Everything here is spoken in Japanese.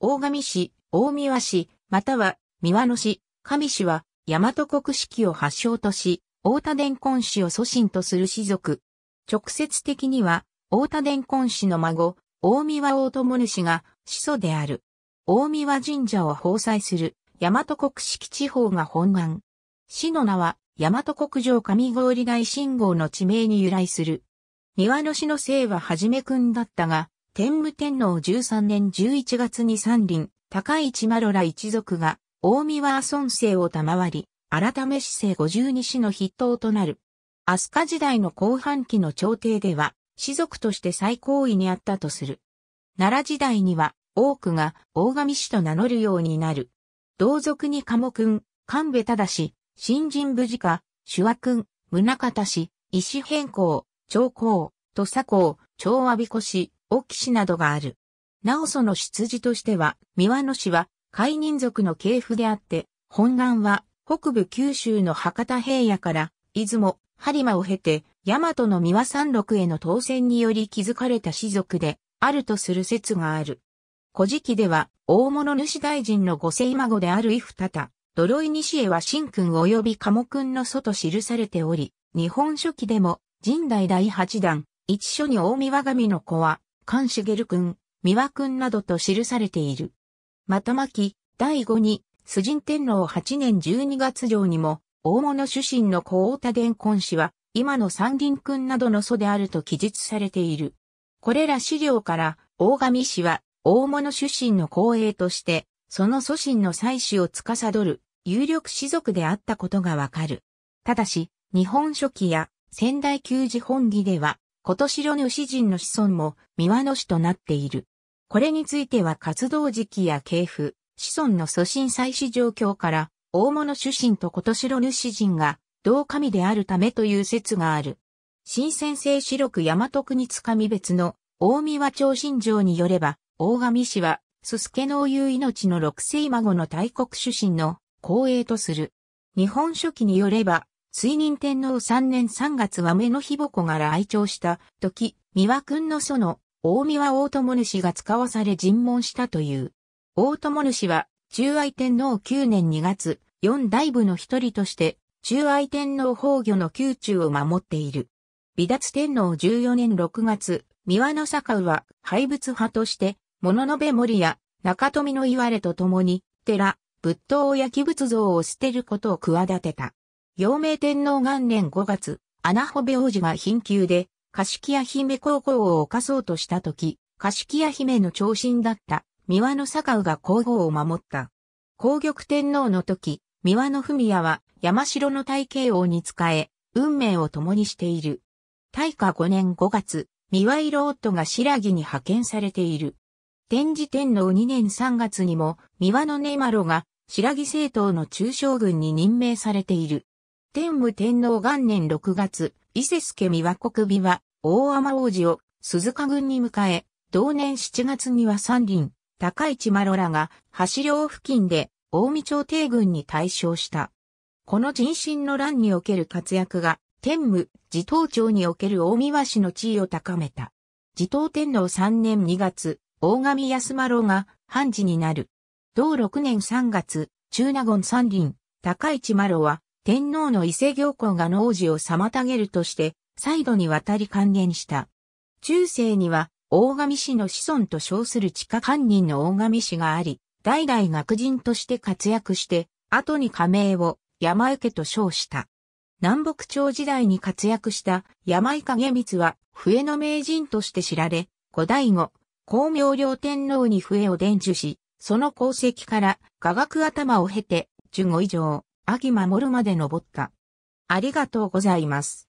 大神市、大三輪市、または三輪の市、神市は、大和国式を発祥とし、大田伝根氏を祖神とする氏族。直接的には、大田伝根氏の孫、大三輪大友主が始祖である。大三輪神社を奉祭する、大和国式地方が本願。市の名は、大和国上上郡大信号の地名に由来する。三輪の市の姓ははじめくんだったが、天武天皇13年11月に三輪、高市マロラ一族が、大宮和孫生を賜り、改め市政52市の筆頭となる。飛鳥時代の後半期の朝廷では、士族として最高位にあったとする。奈良時代には、多くが大神氏と名乗るようになる。同族に鴨君、神戸忠氏、新人無事家、手話君、宗方氏、石変更、長江、土佐公、長阿鼻子氏、隠岐などがある。なおその出自としては、三輪の氏は、海人族の系譜であって、本願は、北部九州の博多平野から、出雲、播磨を経て、大和の三輪山麓への当選により築かれた氏族で、あるとする説がある。古事記では、大物主大臣の御世孫である伊二多、泥い西へは神君及び鴨君の祖と記されており、日本書紀でも、神代第八段、一書に大見輪神の子は、菅茂君、三輪君などと記されている。まとまき、第五に、崇神天皇八年十二月上にも、大物主神の皇太殿根氏は、今の三輪君などの祖であると記述されている。これら資料から、大神氏は、大物主神の後衛として、その祖神の祭祀を司る、有力士族であったことがわかる。ただし、日本書紀や仙台旧寺本義では、今年の主人の子孫も三輪の氏となっている。これについては活動時期や系譜、子孫の祖神祭祀状況から、大物主神と今年の主人が同神であるためという説がある。新先生四六大和国かみ別の大三輪長神城によれば、大神氏は、すすけのいう命の六世孫の大国主神の光栄とする。日本書紀によれば、水人天皇3年3月は目の日ぼこから愛鳥した時、三輪君の祖の大三輪大友主が使わされ尋問したという。大友主は、中愛天皇9年2月、四大部の一人として、中愛天皇崩御の宮中を守っている。微脱天皇14年6月、三輪の坂は廃仏派として、物の部森や中富の言われと共に、寺、仏塔や焼き仏像を捨てることを企てた。陽明天皇元年5月、穴穂部王子が貧窮で、木屋姫高校を犯そうとした時、木屋姫の長身だった、三輪の坂が皇后を守った。皇玉天皇の時、三輪の文也は山城の大慶王に仕え、運命を共にしている。大化5年5月、三輪色夫が白木に派遣されている。天智天皇2年3月にも、三輪の根マロが白木政党の中将軍に任命されている。天武天皇元年6月、伊勢助美和国美は、大天王子を鈴鹿軍に迎え、同年7月には三輪、高市マロらが、橋梁付近で、大見町帝軍に対象した。この人心の乱における活躍が、天武、自東町における大見和氏の地位を高めた。自東天皇3年2月、大神麻呂が、判事になる。同6年3月、中納言三輪、高市丸は、天皇の伊勢行幸が農事を妨げるとして、再度にわたり還元した。中世には、大神氏の子孫と称する地下官人の大神氏があり、代々学人として活躍して、後に加盟を山受けと称した。南北朝時代に活躍した山井影光は笛の名人として知られ、古代後、光明両天皇に笛を伝授し、その功績から雅楽頭を経て、十五以上、秋守るまで登った。ありがとうございます。